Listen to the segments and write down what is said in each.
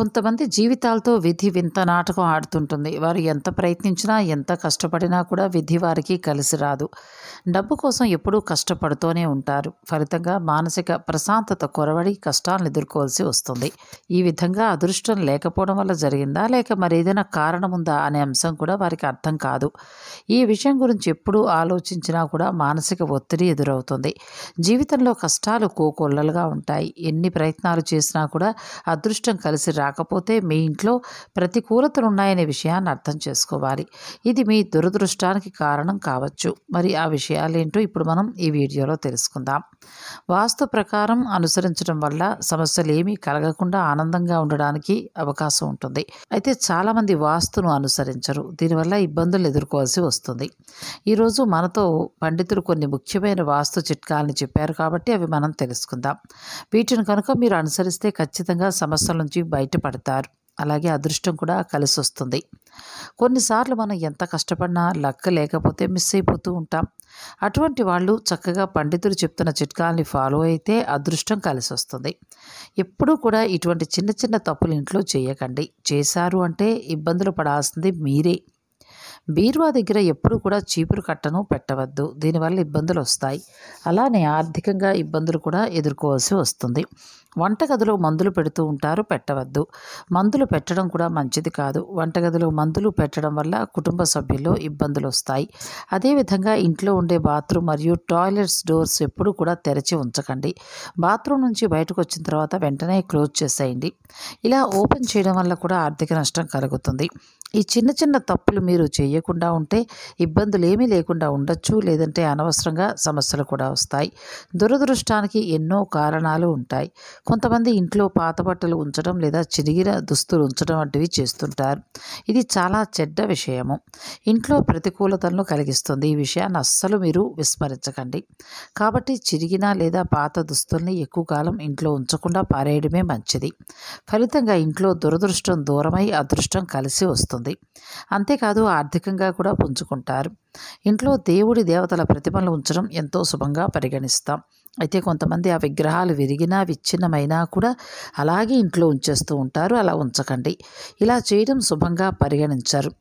కొంతమంది జీవితాలతో విధి వింత నాటకం ఆడుతుంటుంది వారు ఎంత ప్రయత్నించినా ఎంత కష్టపడినా కూడా విధి వారికి కలిసి రాదు డబ్బు కోసం ఎప్పుడూ కష్టపడుతూనే ఉంటారు ఫలితంగా మానసిక ప్రశాంతత కొరవడి కష్టాలను ఎదుర్కోవాల్సి వస్తుంది ఈ విధంగా అదృష్టం లేకపోవడం వల్ల జరిగిందా లేక మరి ఏదైనా కారణం ఉందా అనే అంశం కూడా వారికి అర్థం కాదు ఈ విషయం గురించి ఎప్పుడూ ఆలోచించినా కూడా మానసిక ఒత్తిడి ఎదురవుతుంది జీవితంలో కష్టాలు కోకొల్లలుగా ఉంటాయి ఎన్ని ప్రయత్నాలు చేసినా కూడా అదృష్టం కలిసి రా కాకపోతే మీ ఇంట్లో ప్రతికూలతలున్నాయనే విషయాన్ని అర్థం చేసుకోవాలి ఇది మీ దురదృష్టానికి కారణం కావచ్చు మరి ఆ విషయాలేంటో ఇప్పుడు మనం ఈ వీడియోలో తెలుసుకుందాం వాస్తు ప్రకారం అనుసరించడం వల్ల సమస్యలు ఏమీ కలగకుండా ఆనందంగా ఉండడానికి అవకాశం ఉంటుంది అయితే చాలామంది వాస్తును అనుసరించరు దీనివల్ల ఇబ్బందులు ఎదుర్కోవాల్సి వస్తుంది ఈరోజు మనతో పండితులు కొన్ని ముఖ్యమైన వాస్తు చిట్కాలని చెప్పారు కాబట్టి అవి మనం తెలుసుకుందాం వీటిని కనుక మీరు అనుసరిస్తే ఖచ్చితంగా సమస్యల నుంచి బయట బయటపడతారు అలాగే అదృష్టం కూడా కలిసి వస్తుంది కొన్నిసార్లు మనం ఎంత కష్టపడినా లక్క లేకపోతే మిస్ అయిపోతూ ఉంటాం అటువంటి వాళ్ళు చక్కగా పండితులు చెప్తున్న చిట్కాలని ఫాలో అయితే అదృష్టం కలిసి వస్తుంది ఎప్పుడూ కూడా ఇటువంటి చిన్న చిన్న తప్పులు ఇంట్లో చేయకండి చేశారు అంటే ఇబ్బందులు పడాల్సింది మీరే బీరువా దగ్గర ఎప్పుడు కూడా చీపురు కట్టను పెట్టవద్దు దీనివల్ల ఇబ్బందులు వస్తాయి అలానే ఆర్థికంగా ఇబ్బందులు కూడా ఎదుర్కోవాల్సి వస్తుంది వంటగదిలో మందులు పెడుతూ ఉంటారు పెట్టవద్దు మందులు పెట్టడం కూడా మంచిది కాదు వంటగదిలో మందులు పెట్టడం వల్ల కుటుంబ సభ్యుల్లో ఇబ్బందులు వస్తాయి అదేవిధంగా ఇంట్లో ఉండే బాత్రూమ్ మరియు టాయిలెట్స్ డోర్స్ ఎప్పుడు కూడా తెరచి ఉంచకండి బాత్రూమ్ నుంచి బయటకు వచ్చిన తర్వాత వెంటనే క్లోజ్ చేసేయండి ఇలా ఓపెన్ చేయడం వల్ల కూడా ఆర్థిక నష్టం కలుగుతుంది ఈ చిన్న చిన్న తప్పులు మీరు చేయకుండా ఉంటే ఇబ్బందులు ఏమీ లేకుండా ఉండొచ్చు లేదంటే అనవసరంగా సమస్యలు కూడా వస్తాయి దురదృష్టానికి ఎన్నో కారణాలు ఉంటాయి కొంతమంది ఇంట్లో పాత బట్టలు ఉంచడం లేదా చిరిగిన దుస్తులు ఉంచడం వంటివి చేస్తుంటారు ఇది చాలా చెడ్డ విషయము ఇంట్లో ప్రతికూలతలను కలిగిస్తుంది ఈ విషయాన్ని అస్సలు మీరు విస్మరించకండి కాబట్టి చిరిగిన లేదా పాత దుస్తుల్ని ఎక్కువ కాలం ఇంట్లో ఉంచకుండా పారేయడమే మంచిది ఫలితంగా ఇంట్లో దురదృష్టం దూరమై అదృష్టం కలిసి వస్తుంది అంతేకాదు ఆర్థికంగా కూడా పుంజుకుంటారు ఇంట్లో దేవుడి దేవతల ప్రతిమలు ఉంచడం ఎంతో శుభంగా పరిగణిస్తాం అయితే కొంతమంది ఆ విగ్రహాలు విరిగినా విచ్ఛిన్నమైనా కూడా అలాగే ఇంట్లో ఉంచేస్తూ ఉంటారు అలా ఉంచకండి ఇలా చేయడం శుభంగా పరిగణించరు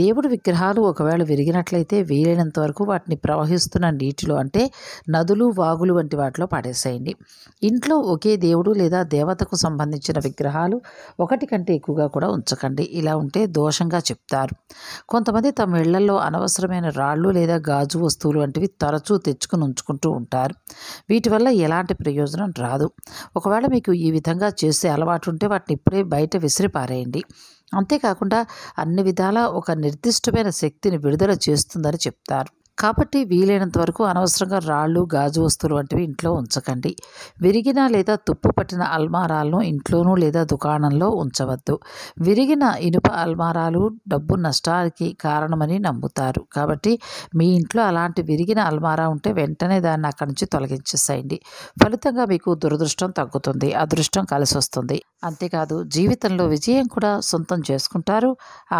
దేవుడు విగ్రహాలు ఒకవేళ విరిగినట్లయితే వీలైనంత వరకు వాటిని ప్రవహిస్తున్న నీటిలో అంటే నదులు వాగులు వంటి వాటిలో పాడేసేయండి ఇంట్లో ఒకే దేవుడు లేదా దేవతకు సంబంధించిన విగ్రహాలు ఒకటి కంటే ఎక్కువగా కూడా ఉంచకండి ఇలా ఉంటే దోషంగా చెప్తారు కొంతమంది తమ ఇళ్లలో అనవసరమైన రాళ్ళు లేదా గాజు వస్తువులు వంటివి తరచూ తెచ్చుకుని ఉంచుకుంటూ ఉంటారు వీటి వల్ల ఎలాంటి ప్రయోజనం రాదు ఒకవేళ మీకు ఈ విధంగా చేసే అలవాటు ఉంటే వాటిని ఇప్పుడే బయట విసిరి పారేయండి అంతేకాకుండా అన్ని విధాలా ఒక నిర్దిష్టమైన శక్తిని విడుదల చేస్తుందని చెప్తారు కాబట్టి వీలైనంత వరకు అనవసరంగా రాళ్ళు గాజు వస్తువులు వంటివి ఇంట్లో ఉంచకండి విరిగిన లేదా తుప్పు పట్టిన అల్మారాలను ఇంట్లోనూ లేదా దుకాణంలో ఉంచవద్దు విరిగిన ఇనుప అల్మారాలు డబ్బు నష్టానికి కారణమని నమ్ముతారు కాబట్టి మీ ఇంట్లో అలాంటి విరిగిన అల్మారా ఉంటే వెంటనే దాన్ని అక్కడి నుంచి తొలగించేసేయండి ఫలితంగా మీకు దురదృష్టం తగ్గుతుంది అదృష్టం కలిసి వస్తుంది అంతేకాదు జీవితంలో విజయం కూడా సొంతం చేసుకుంటారు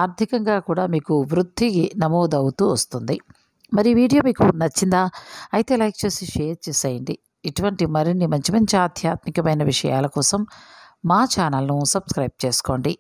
ఆర్థికంగా కూడా మీకు వృద్ధికి నమోదవుతూ వస్తుంది మరి వీడియో మీకు నచ్చిందా అయితే లైక్ చేసి షేర్ చేసేయండి ఇటువంటి మరిన్ని మంచి మంచి ఆధ్యాత్మికమైన విషయాల కోసం మా ఛానల్ను సబ్స్క్రైబ్ చేసుకోండి